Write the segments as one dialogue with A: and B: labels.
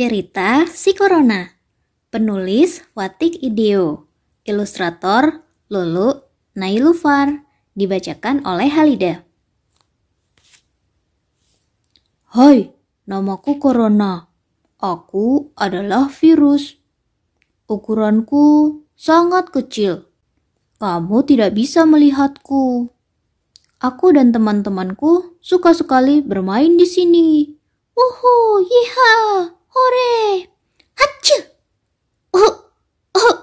A: Cerita Si Corona Penulis Watik Ideo Ilustrator Lulu Nailufar Dibacakan oleh Halida Hai, namaku Corona. Aku adalah virus. Ukuranku sangat kecil. Kamu tidak bisa melihatku. Aku dan teman-temanku suka sekali bermain di sini. Uhu, yeha! Hore! Hacu! Oh, oh.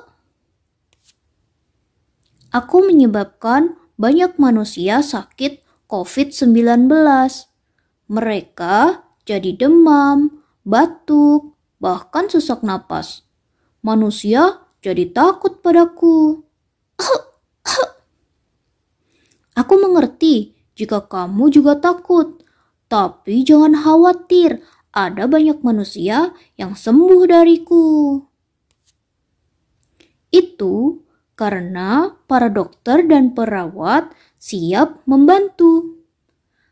A: Aku menyebabkan banyak manusia sakit COVID-19. Mereka jadi demam, batuk, bahkan sesak napas. Manusia jadi takut padaku. Oh, Aku mengerti jika kamu juga takut, tapi jangan khawatir, ada banyak manusia yang sembuh dariku. Itu karena para dokter dan perawat siap membantu.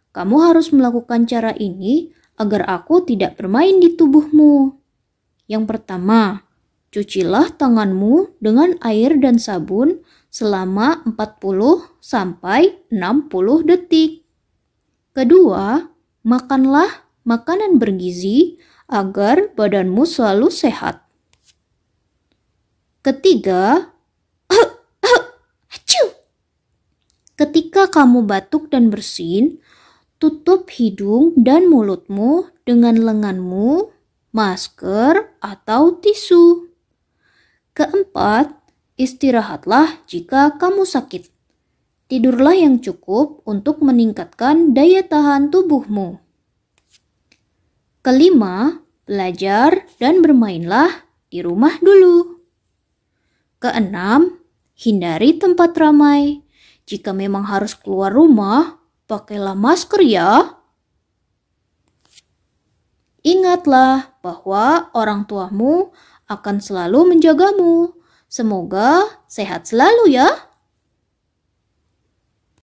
A: Kamu harus melakukan cara ini agar aku tidak bermain di tubuhmu. Yang pertama, cucilah tanganmu dengan air dan sabun selama 40 sampai 60 detik. Kedua, makanlah makanan bergizi agar badanmu selalu sehat. Ketiga, ketika kamu batuk dan bersin, tutup hidung dan mulutmu dengan lenganmu, masker, atau tisu. Keempat, istirahatlah jika kamu sakit. Tidurlah yang cukup untuk meningkatkan daya tahan tubuhmu. Kelima, belajar dan bermainlah di rumah dulu. Keenam, hindari tempat ramai. Jika memang harus keluar rumah, pakailah masker ya. Ingatlah bahwa orang tuamu akan selalu menjagamu. Semoga sehat selalu ya.